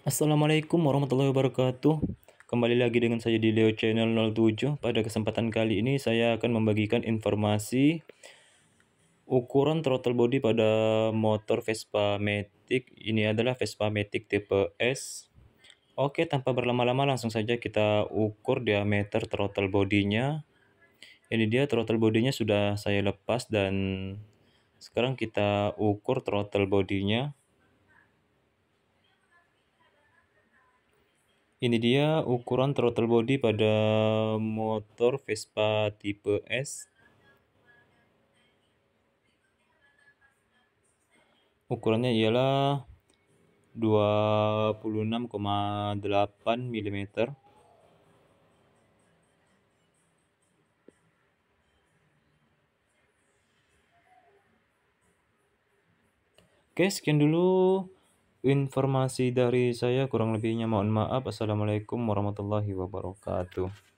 Assalamualaikum warahmatullahi wabarakatuh Kembali lagi dengan saya di Leo Channel 07 Pada kesempatan kali ini saya akan membagikan informasi Ukuran throttle body pada motor Vespa Matic Ini adalah Vespa Matic tipe S Oke tanpa berlama-lama langsung saja kita ukur diameter throttle bodinya Ini dia throttle bodinya sudah saya lepas dan sekarang kita ukur throttle bodinya Ini dia ukuran throttle body pada motor Vespa tipe S. Ukurannya ialah 26,8 mm. Oke, sekian dulu informasi dari saya kurang lebihnya mohon maaf assalamualaikum warahmatullahi wabarakatuh